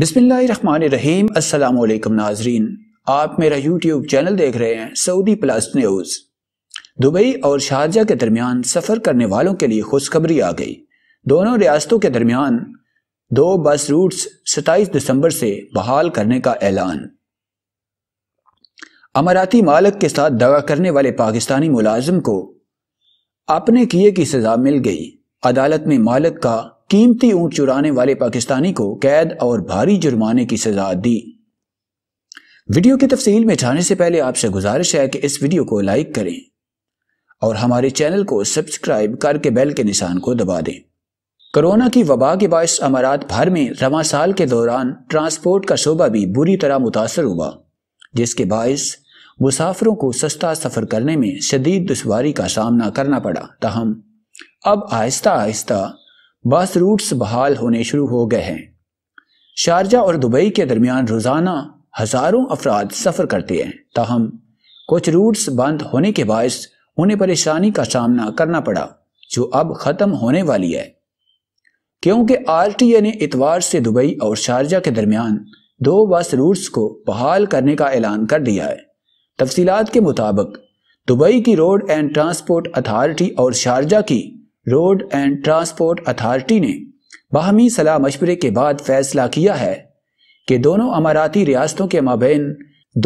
बिसमीम अल्लाम नाजरीन आप मेरा यूट्यूब चैनल देख रहे हैं सऊदी प्लस न्यूज़ दुबई और शारजा के दरमियान सफ़र करने वालों के लिए खुशखबरी आ गई दोनों रियासतों के दरमियान दो बस रूट्स 27 दिसंबर से बहाल करने का ऐलान अमाराती मालक के साथ दगा करने वाले पाकिस्तानी मुलाजम को अपने किए की सजा मिल गई अदालत में मालक का कीमती ऊंट चुराने वाले पाकिस्तानी को कैद और भारी जुर्माने की सजा दी वीडियो की तफसील में जाने से पहले आपसे गुजारिश है कि इस वीडियो को लाइक करें और हमारे चैनल को सब्सक्राइब करके बेल के निशान को दबा दें कोरोना की वबा के बायस अमारात भर में रवा साल के दौरान ट्रांसपोर्ट का शोबा भी बुरी तरह मुतासर हुआ जिसके बायस मुसाफरों को सस्ता सफ़र करने में शदीद दुशारी का सामना करना पड़ा तहम अब आहिस्ता आहिस्ता बस रूट्स बहाल होने शुरू हो गए हैं शारजा और दुबई के दरमियान रोज़ाना हज़ारों अफराद सफ़र करते हैं ताहम कुछ रूट्स बंद होने के बायस उन्हें परेशानी का सामना करना पड़ा जो अब ख़त्म होने वाली है क्योंकि आर टी ए ने इतवार से दुबई और शारजा के दरमियान दो बस रूट्स को बहाल करने का ऐलान कर दिया है तफसीलात के मुताबिक दुबई की रोड एंड ट्रांसपोर्ट अथॉरिटी और शारजा की रोड एंड ट्रांसपोर्ट अथॉरिटी ने बाहमी सलाह मशवरे के बाद फैसला किया है कि दोनों अमाराती रियासतों के माबेन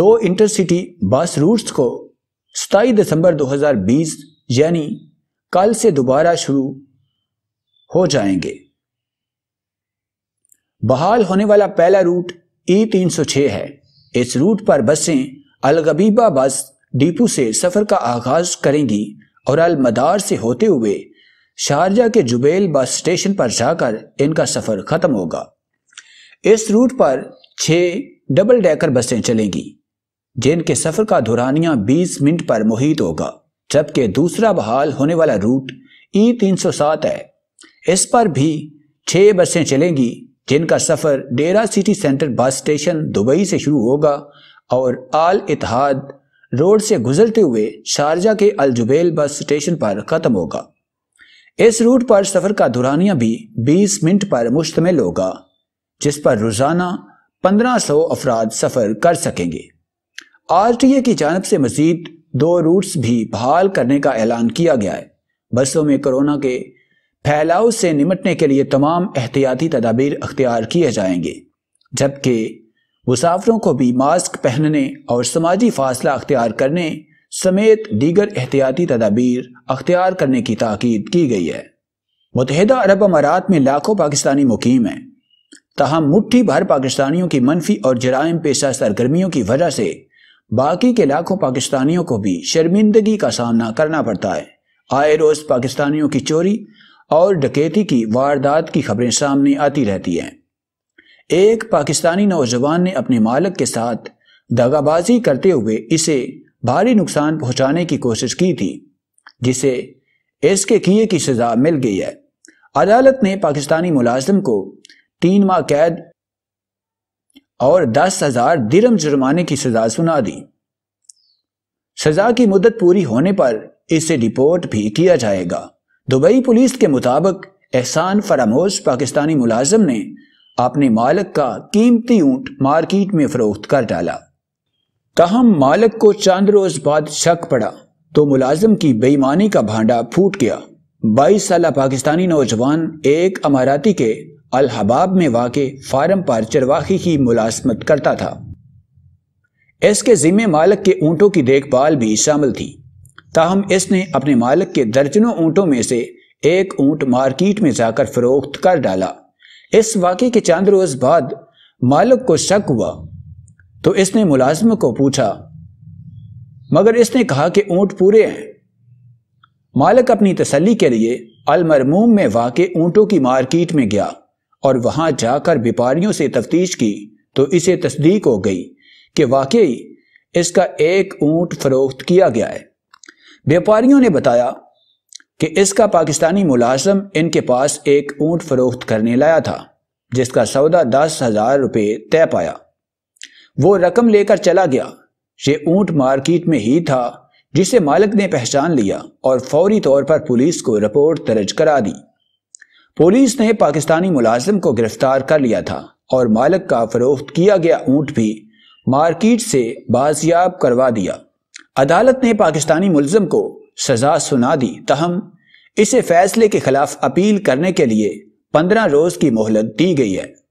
दो इंटरसिटी बस रूट्स को सताई दिसंबर 2020 यानी कल से दोबारा शुरू हो जाएंगे बहाल होने वाला पहला रूट ई तीन है इस रूट पर बसें अलगबीबा बस डिपो से सफर का आगाज करेंगी और अलमदार से होते हुए शारजा के जुबेल बस स्टेशन पर जाकर इनका सफर खत्म होगा इस रूट पर छह डबल डेकर बसें चलेंगी जिनके सफर का दुरानिया 20 मिनट पर मुहित होगा जबकि दूसरा बहाल होने वाला रूट ई 307 है इस पर भी छह बसें चलेंगी जिनका सफ़र Deira city centre bus station Dubai से शुरू होगा और आल इतिहाद रोड से गुजरते हुए शारजा के अलजुबेल बस स्टेशन पर ख़त्म होगा इस रूट पर सफर का दुरानिया भी 20 मिनट पर मुश्तमिल होगा जिस पर रोजाना 1500 अफराद सफर कर सकेंगे आर टी ए की जानब से मजीद दो रूट्स भी बहाल करने का ऐलान किया गया है बसों में कोरोना के फैलाव से निमटने के लिए तमाम एहतियाती तदाबीर अख्तियार किए जाएंगे जबकि मुसाफरों को भी मास्क पहनने और समाजी फासला अख्तियार करने समेत दीगर एहतियाती तदाबीर अख्तियार करने की ताकीद की गई है मुतहदा अरब अमारात में लाखों पाकिस्तानी मुकीम हैं तहम मुठ्ठी भर पाकिस्तानियों की मनफी और जराइम पेशा सरगर्मियों की वजह से बाकी के लाखों पाकिस्तानियों को भी शर्मिंदगी का सामना करना पड़ता है आए रोज पाकिस्तानियों की चोरी और डकैती की वारदात की खबरें सामने आती रहती हैं एक पाकिस्तानी नौजवान ने अपने मालक के साथ दगाबाजी करते हुए इसे भारी नुकसान पहुंचाने की कोशिश की थी जिसे इसके किए की सजा मिल गई है अदालत ने पाकिस्तानी मुलाजिम को तीन माह कैद और दस हजार दिरम जुर्माने की सजा सुना दी सजा की मुद्दत पूरी होने पर इसे डिपोर्ट भी किया जाएगा दुबई पुलिस के मुताबिक एहसान फरामोश पाकिस्तानी मुलाजिम ने अपने मालक का कीमती ऊंट मार्केट में फरोख्त कर डाला तहम मालक को चांद रोज बाद शक पड़ा तो मुलाजम की बेईमानी का भांडा फूट गया बाईस साल पाकिस्तानी नौजवान एक अमाराती के अलहबाब में वाक़ फार्म पर चरवाही की मुलाजमत करता था इसके जिम्मे मालक के ऊँटों की देखभाल भी शामिल थी ताहम इसने अपने मालक के दर्जनों ऊँटों में से एक ऊँट मार्केट में जाकर फरोख्त कर डाला इस वाक़े के चंद रोज़ बाद मालक को शक हुआ तो इसने मुलाजिम को पूछा मगर इसने कहा कि ऊंट पूरे हैं मालिक अपनी तसली के लिए अलमरमूम में वाके ऊंटों की मार्केट में गया और वहां जाकर व्यापारियों से तफ्तीश की तो इसे तस्दीक हो गई कि वाकई इसका एक ऊंट फरोख्त किया गया है व्यापारियों ने बताया कि इसका पाकिस्तानी मुलाजम इनके पास एक ऊंट फरोख्त करने लाया था जिसका सौदा दस हज़ार रुपये तय पाया वो रकम लेकर चला गया ये ऊंट मार्केट में ही था जिसे मालिक ने पहचान लिया और फौरी तौर पर पुलिस को रिपोर्ट दर्ज करा दी पुलिस ने पाकिस्तानी मुलाजिम को गिरफ्तार कर लिया था और मालिक का फरोख्त किया गया ऊंट भी मार्केट से बाजियाब करवा दिया अदालत ने पाकिस्तानी मुलजम को सजा सुना दी तहम इसे फैसले के खिलाफ अपील करने के लिए पंद्रह रोज की मोहलत दी गई है